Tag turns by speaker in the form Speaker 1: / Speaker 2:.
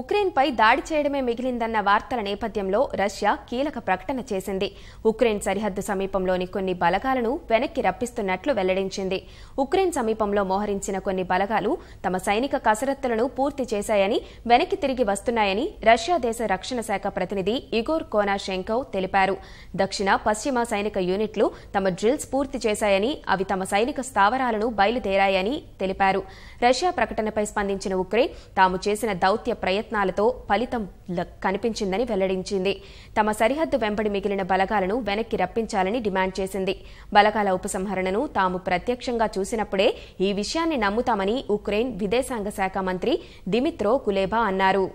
Speaker 1: ఉక్రెయిన్పై దాడి చేయడమే మిగిలిందన్న వార్తల నేపథ్యంలో రష్యా కీలక ప్రకటన చేసింది ఉక్రెయిన్ సరిహద్దు సమీపంలోని కొన్ని బలగాలను వెనక్కి రప్పిస్తున్నట్లు వెల్లడించింది ఉక్రెయిన్ సమీపంలో మోహరించిన కొన్ని బలగాలు తమ సైనిక కసరత్తులను పూర్తి చేశాయని వెనక్కి తిరిగి వస్తున్నాయని రష్యా దేశ రక్షణ శాఖ ప్రతినిధి ఇగోర్ కోనాషెంకోవ్ తెలిపారు దక్షిణ పశ్చిమ సైనిక యూనిట్లు తమ డ్రిల్స్ పూర్తి చేశాయని అవి తమ సైనిక స్థావరాలను బయలుదేరాయని తెలిపారు రష్యా ప్రకటనపై స్పందించిన ఉక్రెయిన్ తాము చేసిన దౌత్య ప్రయత్నం ప్రయత్నాలతో ఫలితం కనిపించిందని వెల్లడించింది తమ సరిహద్దు వెంబడి మిగిలిన బలగాలను వెనక్కి రప్పించాలని డిమాండ్ చేసింది బలగాల ఉపసంహరణను తాము ప్రత్యక్షంగా చూసినప్పుడే ఈ విషయాన్ని నమ్ముతామని ఉక్రెయిన్ విదేశాంగ శాఖ మంత్రి దిమిత్రో కులేబా అన్నారు